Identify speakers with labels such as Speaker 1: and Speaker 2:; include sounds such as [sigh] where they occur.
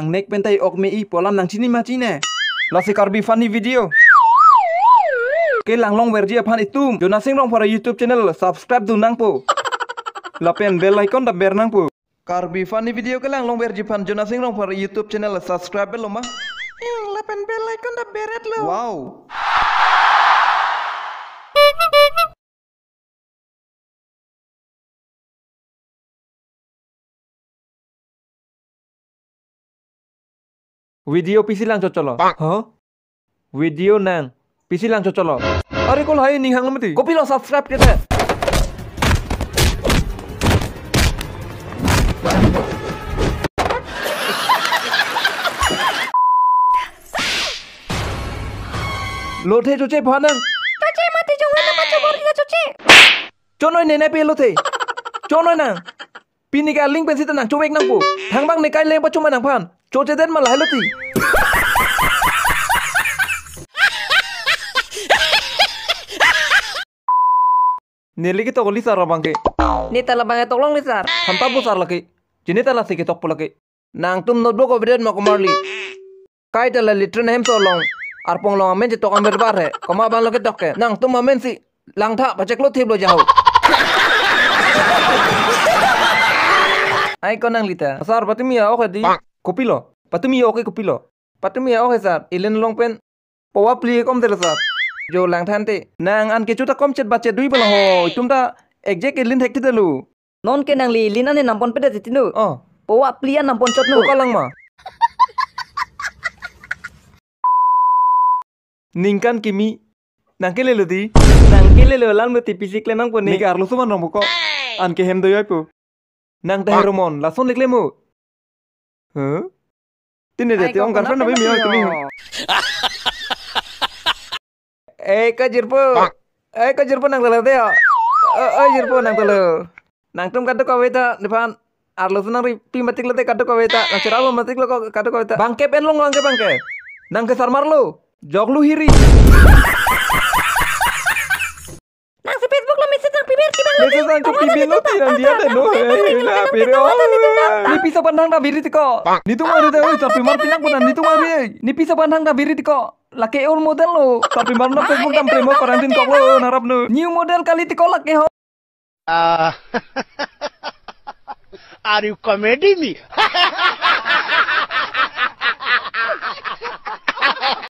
Speaker 1: nek pentai ok mei polam nang sini macine. Lasi karbi funny video. Ke langlong werji apan itum. Jonasing rong para YouTube channel subscribe tu nang po. Lapen bell icon da ber nang po. Karbi funny video ke langlong werji pan jonasing rong para YouTube channel subscribe lo ma. Eh, Lapen bell icon da beret lo. Wow. Video PC लांग चचल हां video नंग पीसी लांग चचल अरे को भाई निहांग मति कॉपी लो सब्सक्राइब के लोथे चोचे भानंग चोचे मति जोंगा न मचो बोरि चोचे चोनोय नेने पे लोथे चोनोय न पिनिका लिंग पेसी त न चोबेक नंगबो थांगबांग ने काय लेंग पचो मनंग फान Coceden malah helati. Nili kita kali sar bangke. Ni tala bangke tolong lisar. Hampa sar lagi. Jadi tala sih kita lagi. Nang tum notebook obedien mau kemarli. Kai tala litren hem tolong. Arpong long amen jitok kan ambil bare. Koma bang lagi tokke. Nang tum amen si. Lang tak pacek lo jauh. Ai konang lita. Sar patimi ya oke oh, di. Kapil বা তুমি অকে কপিল বা তুমি অকে সার এলেন long pen পওয়া প্লি কম দিল সার জো লাংথানতে না আন কিছু তা কম চেট বাচে দুই বলা হ তুমটা একজেক এলিন থাকতে দেলু নন কে নাংলি লিনানে নাম্পন পেতে তিনু অ পওয়া প্লি আর নাম্পন চট নু কলং মা নিংকান কিমি নাকে লেলু দি নাংকে লেলু লাল মতি পিসিকলে নাংপনি আর লসুমান রমকো আনকে হেম দইয়পু নাংতে হেরমন লাসন লিখলে মু Τι είναι γιατί, όμως καρφέρνα πει μειώνει το μήνυμα. Ε, κατζιρπού. Ε, κατζιρπού να κλαλώ δέο. Ε, κατζιρπού να κλαλώ. Να κλαλώ κατ' το κοβέτα, λοιπόν. Αρλωθούν να πει με τίκλα δε κατ' το κοβέτα. Να κυράβω με τίκλα κατ' το κοβέτα. Μπανκέ πέν λόγω, μπανκέ, μπανκέ. Mesos anche pipinotti non diate no. Pero. Ni piso pandang ta biri tiko. Ni tu mari teu tapi mar pinang punan ni tu mari. Ni piso pandang ta biri tiko. Laki ul model lo. Tapi mar na Facebook tam premo karantin kok lo narap no. New model kali tiko laki ho. Ah. [laughs] Are you comedy me? [laughs]